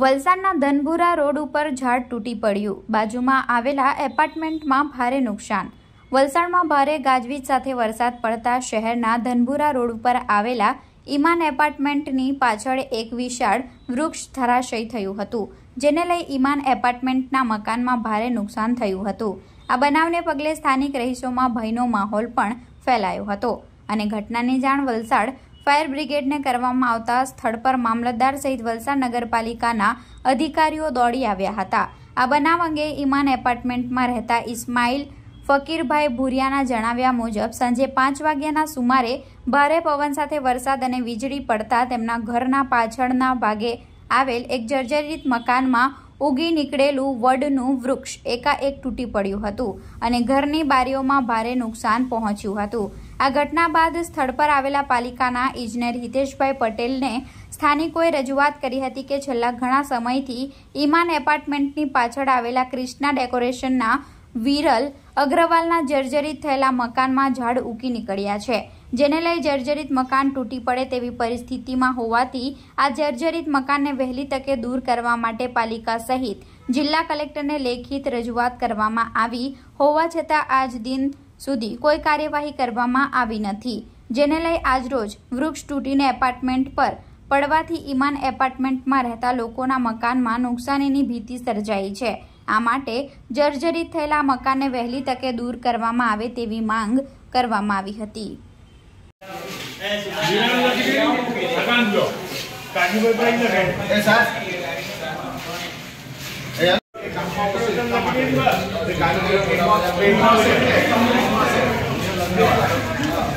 વલસાડના ધનપુરા રોડ ઉપર ઝાડ તૂટી પડ્યું બાજુમાં આવેલા એપાર્ટમેન્ટમાં ભારે નુકસાન વલસાડમાં ભારે ગાજવીજ સાથે વરસાદ પડતા શહેરના ધનપુરા રોડ ઉપર આવેલા ઇમાન એપાર્ટમેન્ટની પાછળ એક વિશાળ વૃક્ષ ધરાશય થયું હતું જેને લઈ ઈમાન એપાર્ટમેન્ટના મકાનમાં ભારે નુકસાન થયું હતું આ બનાવને પગલે સ્થાનિક રહીશોમાં ભયનો માહોલ પણ ફેલાયો હતો અને ઘટનાની જાણ વલસાડ ફાયર બ્રિગેડને કરવામાં આવતા સ્થળ પર મામલતદાર સહિત વલસાડ નગરપાલિકાના અધિકારીઓ દોડી આવ્યા હતા આ બનાવ અંગે ઈમાન એપાર્ટમેન્ટમાં રહેતા ઇસ્માઇલ ફકીરભાઈ ભુરિયાના જણાવ્યા મુજબ સાંજે પાંચ વાગ્યાના સુમારે ભારે પવન સાથે વરસાદ અને વીજળી પડતા તેમના ઘરના પાછળના ભાગે આવેલ એક જર્જરિત મકાનમાં ઉગી નીકળેલું વડનું વૃક્ષ એકાએક તૂટી પડ્યું હતું અને ઘરની બારીઓમાં ભારે નુકસાન પહોંચ્યું હતું આ ઘટના બાદ સ્થળ પર આવેલા પાલિકાના ઇજનેર હિતેશભાઈ પટેલને સ્થાનિકોએ રજૂઆત કરી હતી કે છેલ્લા ઘણા સમયથી ઈમાન એપાર્ટમેન્ટની પાછળ આવેલા ક્રિષ્ના ડેકોરેશનના વિરલ અગ્રવાલના જર્જરિત થયેલા મકાનમાં ઝાડ ઉકી નીકળ્યા છે જેને લઈ જર્જરિત મકાન તૂટી પડે તેવી પરિસ્થિતિમાં હોવાથી આ જર્જરિત મકાનને વહેલી તકે દૂર કરવા માટે પાલિકા સહિત જિલ્લા કલેક્ટરને લેખિત રજૂઆત કરવામાં આવી હોવા છતાં આજ દિન સુધી કોઈ કાર્યવાહી કરવામાં આવી નથી જેને લઈ આજરોજ વૃક્ષ તૂટીને એપાર્ટમેન્ટ પર પડવાથી ઈમાન એપાર્ટમેન્ટમાં રહેતા લોકોના મકાનમાં નુકસાનીની ભીતિ સર્જાઈ છે આ માટે જર્જરિત થયેલા મકાનને વહેલી તકે દૂર કરવામાં આવે તેવી માંગ કરવામાં આવી હતી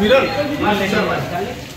વિરલ